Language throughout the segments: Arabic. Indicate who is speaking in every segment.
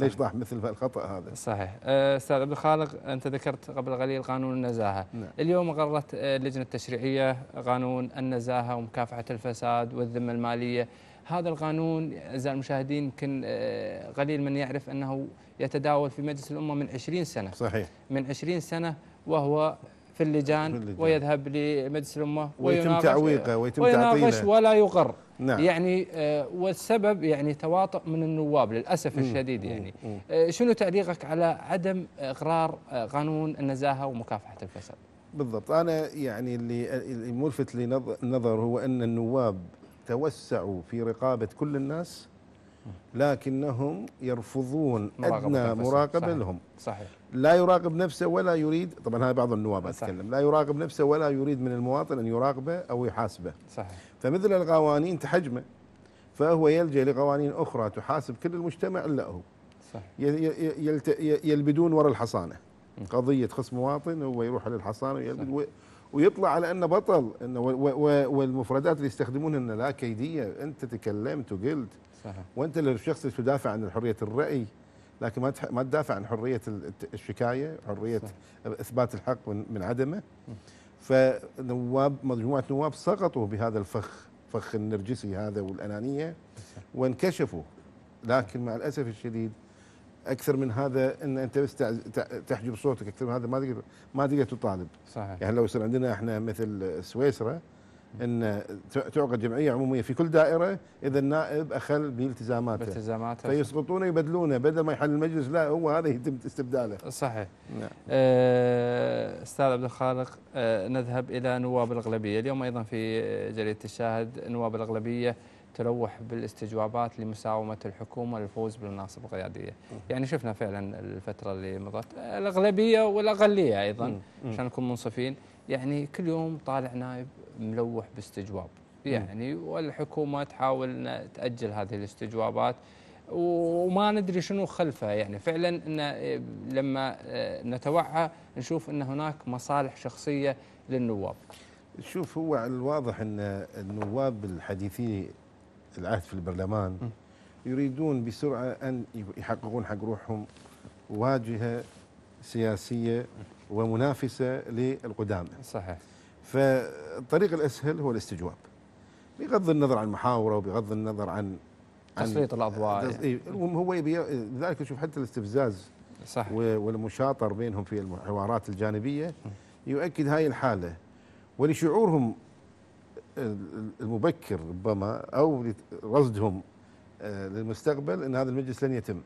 Speaker 1: ليش ضاع مثل الخطا هذا صحيح
Speaker 2: أه، استاذ عبد الخالق انت ذكرت قبل قليل قانون النزاهه نعم. اليوم اقرت أه، اللجنه التشريعيه قانون النزاهه ومكافحه الفساد والذمه الماليه هذا القانون اعزائي المشاهدين يمكن أه، قليل من يعرف انه يتداول في مجلس الامه من 20 سنه صحيح من 20 سنه وهو في اللجان, في اللجان ويذهب لمجلس الامه ويتم تعويقه ويتم تعطيله ولا يقر نعم. يعني آه، والسبب يعني تواطؤ من النواب للاسف مم. الشديد يعني مم. آه، شنو تعليقك على عدم اقرار آه، قانون النزاهه ومكافحه الفساد؟
Speaker 1: بالضبط انا يعني اللي الملفت للنظر هو ان النواب توسعوا في رقابه كل الناس لكنهم يرفضون أدنى مراقبة لهم صحيح لا يراقب نفسه ولا يريد طبعا هذا بعض النواب أتكلم لا يراقب نفسه ولا يريد من المواطن أن يراقبه أو يحاسبه صحيح فمثل القوانين تحجمه فهو يلجأ لقوانين أخرى تحاسب كل المجتمع إلا هو صحيح يلبدون وراء الحصانة قضية خصم مواطن هو يروح للحصانة ويلبد ويطلع على انه بطل انه والمفردات اللي يستخدمونها انه لا كيديه انت تكلمت وقلت صحيح. وانت الشخص اللي تدافع عن حريه الراي لكن ما ما تدافع عن حريه الشكايه حريه صحيح. اثبات الحق من, من عدمه فنواب مجموعه نواب سقطوا بهذا الفخ فخ النرجسي هذا والانانيه وانكشفوا لكن مع الاسف الشديد اكثر من هذا ان انت بس تحجب صوتك اكثر من هذا ما تقدر ما تقدر تطالب صحيح يعني لو يصير عندنا احنا مثل سويسرا ان تعقد جمعيه عموميه في كل دائره اذا النائب اخل بالتزاماته بالتزاماته فيسقطونه يبدلونه بدل ما يحل المجلس لا هو هذا يتم استبداله صحيح
Speaker 2: نعم. آه، استاذ عبد الخالق آه، نذهب الى نواب الاغلبيه اليوم ايضا في جريده الشاهد نواب الاغلبيه تلوح بالاستجوابات لمساومه الحكومه للفوز بالمناصب القياديه يعني شفنا فعلا الفتره اللي مضت الاغلبيه والاقليه ايضا عشان نكون منصفين يعني كل يوم طالع نائب ملوح باستجواب يعني والحكومه تحاول تاجل هذه الاستجوابات وما ندري شنو خلفها يعني فعلا إن لما آه، نتوعى نشوف ان هناك مصالح شخصيه للنواب
Speaker 1: شوف هو الواضح ان النواب الحديثي العهد في البرلمان يريدون بسرعه ان يحققون حق روحهم واجهه سياسيه ومنافسه للقدامى. صحيح. فالطريق الاسهل هو الاستجواب. بغض النظر عن محاوره وبغض النظر عن تسليط الاضواء يعني. إيه، هو يبي لذلك تشوف حتى الاستفزاز صح والمشاطر بينهم في الحوارات الجانبيه يؤكد هاي الحاله ولشعورهم المبكر ربما او رصدهم آه، للمستقبل ان هذا المجلس لن يتم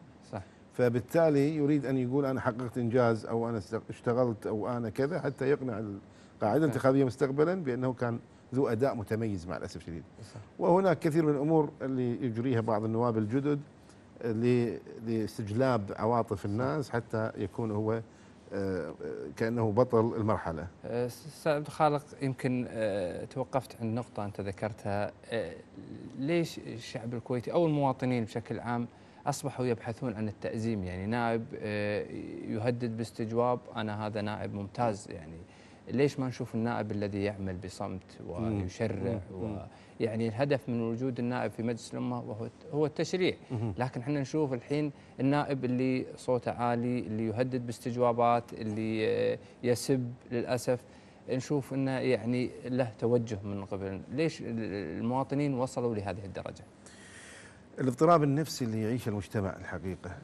Speaker 1: فبالتالي يريد أن يقول أنا حققت إنجاز أو أنا اشتغلت أو أنا كذا حتى يقنع القاعدة نعم. الانتخابية مستقبلا بأنه كان ذو أداء متميز مع الأسف الشديد وهناك كثير من الأمور اللي يجريها بعض النواب الجدد لاستجلاب عواطف الناس حتى يكون هو آه، كانه بطل المرحله.
Speaker 2: استاذ آه، عبد الخالق يمكن آه، توقفت عند نقطه انت ذكرتها ليش الشعب الكويتي او المواطنين بشكل عام أصبحوا يبحثون عن التأزيم يعني نائب آه، يهدد باستجواب أنا هذا نائب ممتاز يعني ليش ما نشوف النائب الذي يعمل بصمت ويشرع ويعني الهدف من وجود النائب في مجلس الأمة وهو هو التشريع لكن احنا نشوف الحين النائب اللي صوته عالي اللي يهدد باستجوابات اللي آه، يسب للأسف نشوف انه يعني له توجه من قبل ليش المواطنين وصلوا لهذه الدرجه
Speaker 1: الاضطراب النفسي اللي يعيشه المجتمع الحقيقه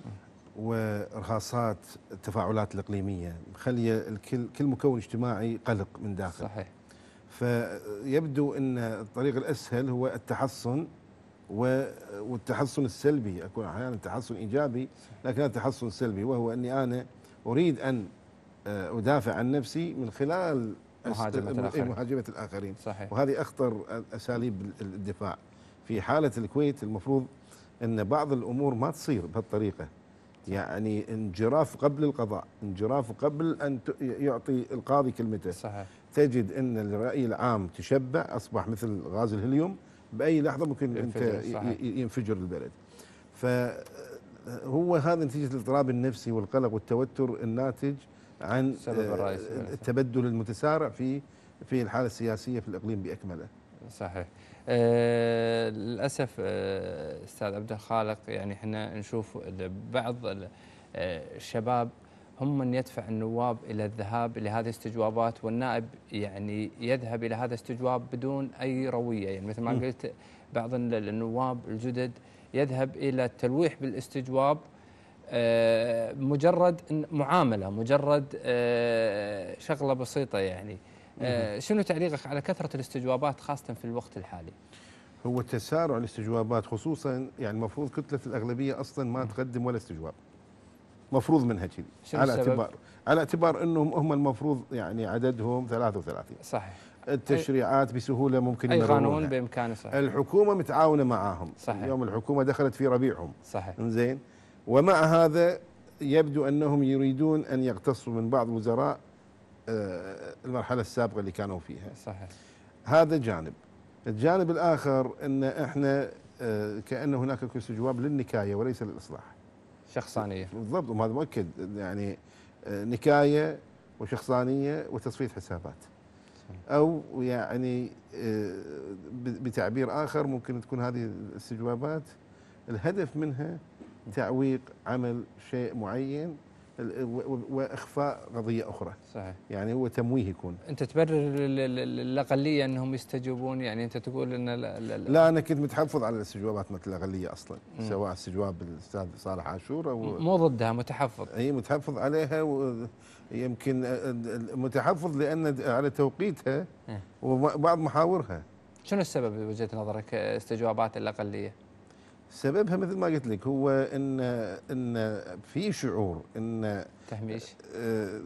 Speaker 1: وارهاصات التفاعلات الاقليميه مخليه الكل كل مكون اجتماعي قلق من داخل صحيح فيبدو ان الطريق الاسهل هو التحصن والتحصن السلبي اكون احيانا تحصن ايجابي لكن تحصن سلبي وهو اني انا اريد ان آه، ادافع عن نفسي من خلال محاجمه إيه، الاخرين محاجمه الاخرين صحيح وهذه اخطر اساليب الدفاع في حاله الكويت المفروض ان بعض الامور ما تصير بهالطريقه يعني انجراف قبل القضاء انجراف قبل ان يعطي القاضي كلمته صحيح تجد ان الراي العام تشبع اصبح مثل غاز الهيليوم باي لحظه ممكن انت ينفجر البلد فهو هذا نتيجه الاضطراب النفسي والقلق والتوتر الناتج عن آه، التبدل المتسارع في في الحاله السياسيه في الاقليم باكمله صحيح
Speaker 2: أه للاسف آه، استاذ عبد الخالق يعني احنا نشوف بعض آه، الشباب هم من يدفع النواب الى الذهاب الى هذه الاستجوابات والنائب يعني يذهب الى هذا الاستجواب بدون اي رويه يعني مثل ما قلت بعض النواب الجدد يذهب الى التلويح بالاستجواب آه، مجرد معامله مجرد شغله بسيطه يعني آه، شنو تعليقك على كثرة الاستجوابات خاصة في الوقت الحالي؟
Speaker 1: هو تسارع الاستجوابات خصوصا يعني المفروض كتلة الأغلبية أصلا ما تقدم ولا استجواب مفروض منها كذي على السبب؟ اعتبار على اعتبار انهم هم المفروض يعني عددهم 33 صحيح التشريعات بسهوله ممكن اي قانون بامكانه
Speaker 2: صحيح الحكومه
Speaker 1: متعاونه معاهم صحيح اليوم الحكومه دخلت في ربيعهم صحيح زين ومع هذا يبدو انهم يريدون ان يقتصوا من بعض وزراء آه، المرحله السابقه اللي كانوا فيها صحيح هذا جانب الجانب الاخر ان احنا آه، كان هناك كل استجواب للنكايه وليس للاصلاح شخصانيه بالضبط وهذا مؤكد يعني آه، نكايه وشخصانيه وتصفيه حسابات او يعني بتعبير اخر ممكن تكون هذه الاستجوابات الهدف منها تعويق عمل شيء معين واخفاء قضيه اخرى صحيح يعني هو تمويه يكون
Speaker 2: انت تبرر الاقليه انهم يستجوبون يعني انت تقول ان لا, لا, لا
Speaker 1: انا كنت متحفظ على الاستجوابات مثل الاقليه اصلا مم. سواء استجواب الاستاذ صالح عاشور او مو
Speaker 2: ضدها متحفظ
Speaker 1: اي متحفظ عليها يمكن متحفظ لان على توقيتها إيه. وبعض محاورها شنو السبب
Speaker 2: بوجهه نظرك آه، استجوابات الاقليه؟
Speaker 1: سببها مثل ما قلت لك هو ان ان في شعور ان تهميش آه،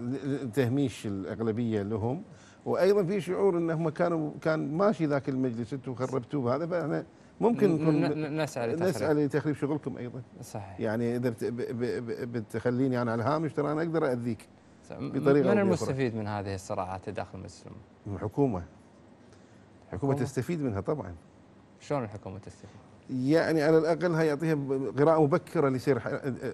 Speaker 1: تهميش الاغلبيه لهم وايضا في شعور انهم كانوا كان ماشي ذاك المجلس انتم خربتوه بهذا فاحنا ممكن نكون نسعى لتخريب نسعى لتخريب شغلكم ايضا صحيح يعني اذا بتخليني انا على الهامش ترى انا اقدر اذيك بطريقه من المستفيد
Speaker 2: من هذه الصراعات داخل المجلس
Speaker 1: الحكومه الحكومه تستفيد
Speaker 2: منها طبعا شلون الحكومه تستفيد؟
Speaker 1: يعني على الاقل هيعطيها قراءه مبكره لسير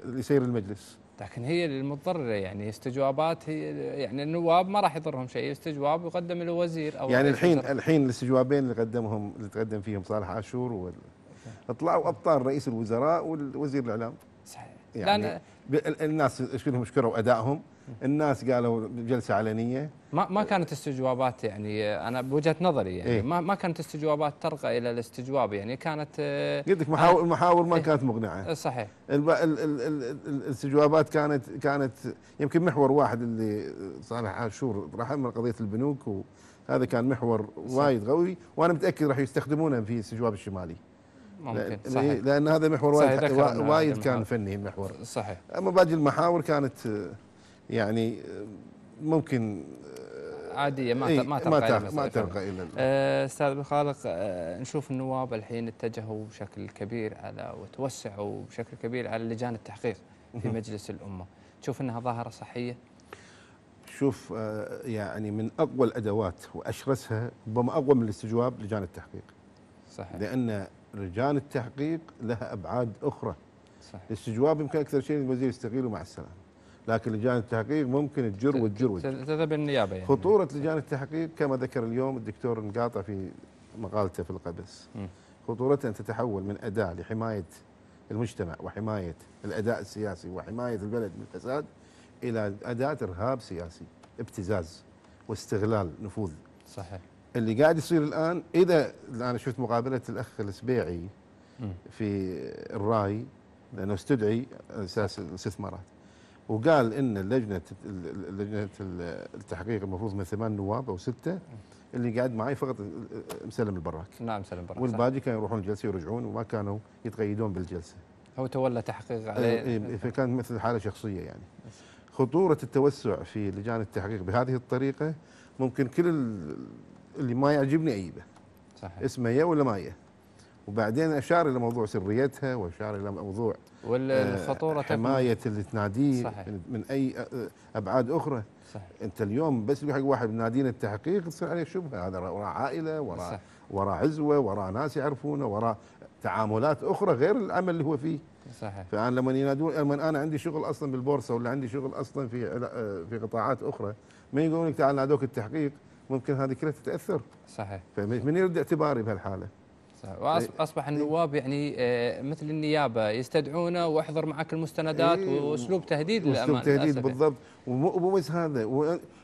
Speaker 1: لسير المجلس.
Speaker 2: لكن هي للمضطره يعني استجوابات هي يعني النواب ما راح يضرهم شيء استجواب يقدم للوزير او يعني الحين يصدر. الحين
Speaker 1: الاستجوابين اللي قدمهم اللي تقدم فيهم صالح عاشور اطلعوا طلعوا ابطال رئيس الوزراء والوزير الاعلام. صحيح. يعني الناس كلهم شكروا ادائهم الناس قالوا جلسه علنيه
Speaker 2: ما ما كانت استجوابات يعني انا بوجهه نظري يعني إيه؟ ما ما كانت استجوابات ترقى الى الاستجواب يعني كانت آه، قلت لك محاور
Speaker 1: المحاور ما إيه؟ كانت مقنعه إيه، صحيح ال ال ال الاستجوابات كانت كانت يمكن محور واحد اللي صالح عاشور راح من قضيه البنوك وهذا كان محور وايد قوي وانا متاكد راح يستخدمونه في الاستجواب الشمالي ممكن صحيح لان هذا محور وايد وايد كان فني المحور صحيح اما باقي المحاور كانت يعني ممكن
Speaker 2: عاديه ما إيه ما ترقى ما ترقى الى آه، استاذ ابو خالق آه، نشوف النواب الحين اتجهوا بشكل كبير على وتوسعوا بشكل كبير على لجان التحقيق في مجلس الامه، تشوف انها ظاهره صحيه؟ شوف آه، يعني من
Speaker 1: اقوى الادوات واشرسها ربما اقوى من الاستجواب لجان التحقيق. صحيح لان لجان التحقيق لها ابعاد اخرى. صحيح الاستجواب يمكن اكثر شيء الوزير يستقيل ومع السلامه. لكن لجان التحقيق ممكن تجر وتجر
Speaker 2: تذهب النيابه يعني
Speaker 1: خطوره لجان التحقيق كما ذكر اليوم الدكتور نقاطع في مقالته في القبس خطورتها ان تتحول من اداه لحمايه المجتمع وحمايه الاداء السياسي وحمايه البلد من الفساد الى اداه ارهاب سياسي ابتزاز واستغلال نفوذ صحيح اللي قاعد يصير الان اذا انا شفت مقابله الاخ السبيعي في الراي لانه استدعي اساس الاستثمارات وقال ان لجنه لجنه التحقيق المفروض من ثمان نواب او سته اللي قاعد معي فقط مسلم البراك نعم مسلم البراك والباقي كانوا يروحون الجلسه ويرجعون وما كانوا يتقيدون بالجلسه
Speaker 2: هو تولى تحقيق إيه، عليه إيه، إيه،
Speaker 1: فكان مثل حاله شخصيه يعني خطوره التوسع في لجان التحقيق بهذه الطريقه ممكن كل اللي ما يعجبني اجيبه صحيح اسمه يا ولا ما يا وبعدين اشار الى موضوع سريتها واشار الى موضوع
Speaker 2: والخطوره آه، حمايه
Speaker 1: اللي تناديه صحيح. من اي آه، آه، ابعاد اخرى صحيح. انت اليوم بس حق واحد بنادينا التحقيق تصير عليه شبهه هذا وراه عائله وراه وراه عزوه وراه ناس يعرفونه وراه تعاملات اخرى غير العمل اللي هو فيه صحيح فانا لما ينادون لما انا عندي شغل اصلا بالبورصه ولا عندي شغل اصلا في في قطاعات اخرى من يقولون لك تعال نادوك التحقيق ممكن هذه كلها تتاثر صحيح فمن يرد اعتباري بهالحاله
Speaker 2: واصبح إيه. إيه. النواب يعني آه، مثل النيابه يستدعونه واحضر معك المستندات إيه. واسلوب تهديد للامان اسلوب تهديد يعني. بالضبط
Speaker 1: ومو بس هذا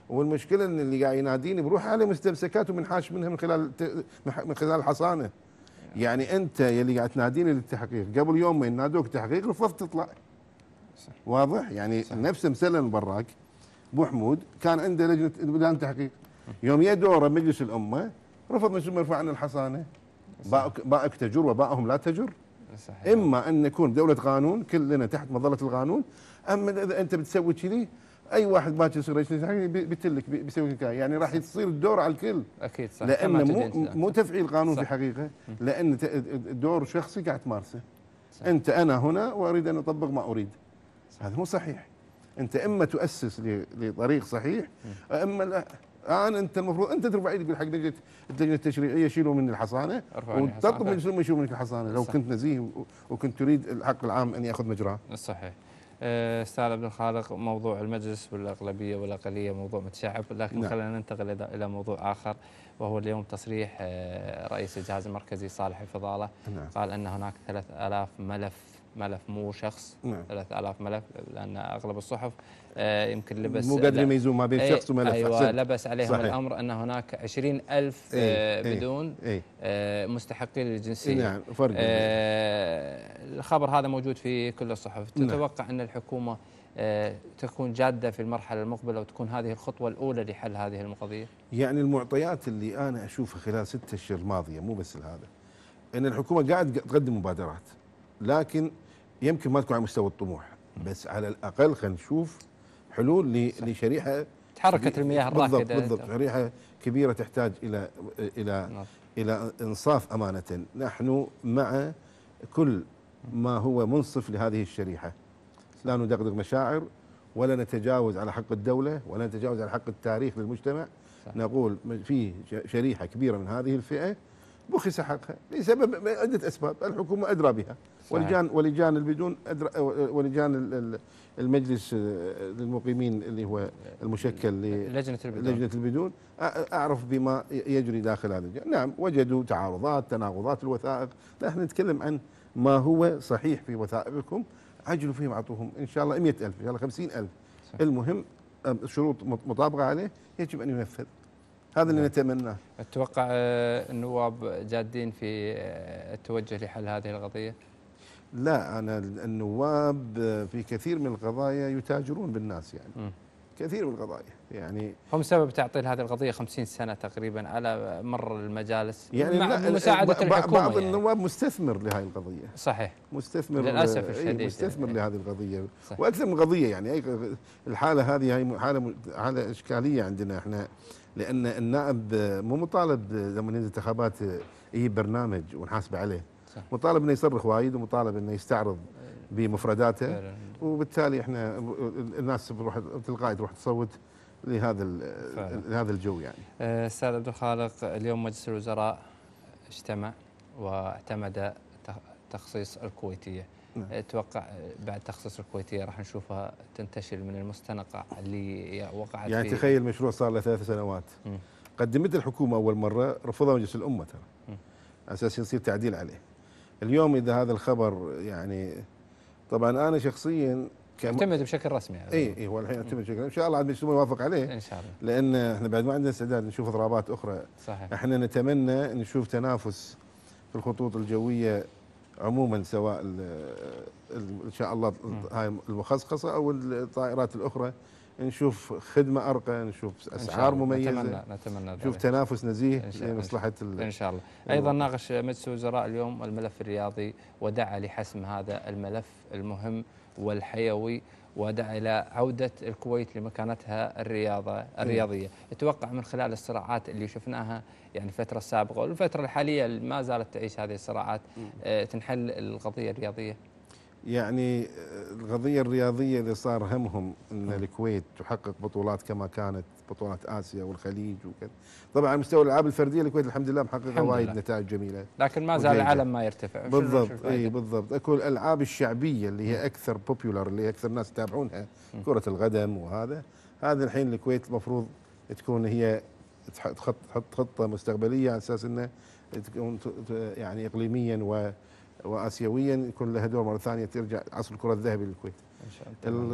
Speaker 1: والمشكله ان اللي قاعد يناديني بروح على مستمسكات ومنحاش منها من خلال من خلال الحصانه يعني انت يلي قاعد تناديني للتحقيق قبل يوم ما ينادوك تحقيق رفضت تطلع واضح يعني نفس مسلم براك ابو حمود كان عنده لجنه تحقيق يوم يا دوره مجلس الامه رفض الامه مرفوع عن الحصانه باءك تجر وباءهم لا تجر صحيح. اما ان نكون دوله قانون كلنا تحت مظله القانون اما اذا انت بتسوي كذي اي واحد باكر يصير رئيس بيتلك بيسوي لك يعني راح تصير الدور على الكل اكيد صح لانه مو مو تفعيل قانون صح. في حقيقه لان دور شخصي قاعد تمارسه انت انا هنا واريد ان اطبق ما اريد صح. هذا مو صحيح انت اما تؤسس لطريق صحيح اما لا الان انت المفروض انت ترفع ايدك تقول حق لجنه اللجنه التشريعيه شيلوا مني الحصانه وتطلب منهم يشيلوا منك الحصانه لو كنت نزيه وكنت تريد الحق العام ان ياخذ مجراه.
Speaker 2: صحيح. أه، استاذ عبد الخالق موضوع المجلس والاغلبيه والاقليه موضوع متشعب لكن نعم. خلينا ننتقل الى موضوع اخر وهو اليوم تصريح أه، رئيس الجهاز المركزي صالح الفضاله نعم. قال ان هناك 3000 ملف ملف مو شخص نعم. 3000 ملف لان اغلب الصحف آه، يمكن لبس مو قادرين يميزون ما بين إيه، شخص وملف ايوه لبس عليهم صحيح. الامر ان هناك 20000 ايه, إيه، آه، بدون ايه آه، مستحقين للجنسيه نعم فرق الخبر هذا موجود في كل الصحف نعم. تتوقع نعم. ان الحكومه تكون جادة في المرحلة المقبلة وتكون هذه الخطوة الأولى لحل هذه القضية؟
Speaker 1: يعني المعطيات اللي أنا أشوفها خلال ستة أشهر الماضية مو بس هذا أن الحكومة قاعد تقدم مبادرات لكن يمكن ما تكون على مستوى الطموح بس على الاقل خلينا نشوف حلول لشريحه تحركت المياه الراكده بالضبط بالضبط شريحه كبيره تحتاج الى الى نعم. الى انصاف امانه نحن مع كل ما هو منصف لهذه الشريحه لا ندغدغ مشاعر ولا نتجاوز على حق الدوله ولا نتجاوز على حق التاريخ للمجتمع صح. نقول في شريحه كبيره من هذه الفئه بخس حقها لسبب عده اسباب الحكومه ادرى بها ولجان ولجان البدون أدرى ولجان المجلس للمقيمين اللي هو المشكل لجنه البدون لجنه البدون اعرف بما يجري داخل هذا الجانب. نعم وجدوا تعارضات تناقضات الوثائق نحن نتكلم عن ما هو صحيح في وثائقكم عجلوا فيهم اعطوهم ان شاء الله 100000 ان شاء الله 50000 المهم الشروط مطابقه عليه يجب ان ينفذ هذا اللي نعم. نتمناه
Speaker 2: اتوقع آه، النواب جادين في آه، التوجه لحل هذه القضيه
Speaker 1: لا انا النواب آه، في كثير من القضايا يتاجرون بالناس يعني م.
Speaker 2: كثير من القضايا يعني هم سبب تعطيل هذه القضيه 50 سنه تقريبا على مر المجالس يعني مع مساعده الحكومه بعض يعني.
Speaker 1: النواب مستثمر لهذه القضيه صحيح مستثمر للاسف الشديد إيه، يعني. مستثمر يعني. لهذه القضيه صحيح. واكثر من قضيه يعني الحاله هذه هي حاله حاله اشكاليه عندنا احنا لان النائب مو مطالب لما ينزل انتخابات يجيب برنامج ونحاسبه عليه مطالب انه يصرخ وايد ومطالب انه يستعرض بمفرداته وبالتالي احنا الناس تروح تلقائي تروح تصوت لهذا لهذا الجو
Speaker 2: يعني. آه، استاذ عبد الخالق اليوم مجلس الوزراء اجتمع واعتمد تخصيص الكويتيه. نعم. اتوقع بعد تخصيص الكويتيه راح نشوفها تنتشر من المستنقع اللي وقعت يعني تخيل
Speaker 1: مشروع صار له ثلاث سنوات قدمت قدمته الحكومه اول مره رفضها مجلس الامه ترى. على اساس يصير تعديل عليه. اليوم اذا هذا الخبر يعني طبعا انا شخصيا اعتمد
Speaker 2: بشكل رسمي اي
Speaker 1: اي إيه، هو الحين اعتمد بشكل رسمي ان شاء الله عاد المجتمع يوافق عليه ان شاء الله لان احنا بعد ما عندنا استعداد نشوف اضرابات اخرى صحيح احنا نتمنى نشوف تنافس في الخطوط الجويه عموما سواء ان شاء الله هاي المخصخصه او الطائرات الاخرى نشوف خدمه ارقى نشوف اسعار مميزه نتمنى نتمنى نشوف تنافس نزيه لمصلحه ان شاء الله
Speaker 2: ايضا ناقش مجلس الوزراء اليوم الملف الرياضي ودعا لحسم هذا الملف المهم والحيوي ودعا الى عوده الكويت لمكانتها الرياضه إيه. الرياضيه، اتوقع من خلال الصراعات اللي شفناها يعني الفتره السابقه والفتره الحاليه ما زالت تعيش هذه الصراعات إيه. آه، تنحل القضيه الرياضيه؟
Speaker 1: يعني آه، القضيه الرياضيه اللي صار همهم ان الكويت تحقق بطولات كما كانت بطولات اسيا والخليج وكذا طبعا على مستوى الالعاب الفرديه الكويت الحمد لله محققه وايد نتائج جميله لكن ما زال العلم ما يرتفع بالضبط اي بالضبط اكو الالعاب الشعبيه اللي هي اكثر بوبيولر اللي هي اكثر ناس يتابعونها كره القدم وهذا هذا الحين الكويت المفروض تكون هي تحط خطه مستقبليه على اساس انه تكون يعني اقليميا و واسيويا يكون لها دور مره ثانيه ترجع عصر الكره الذهبي للكويت ان شاء الله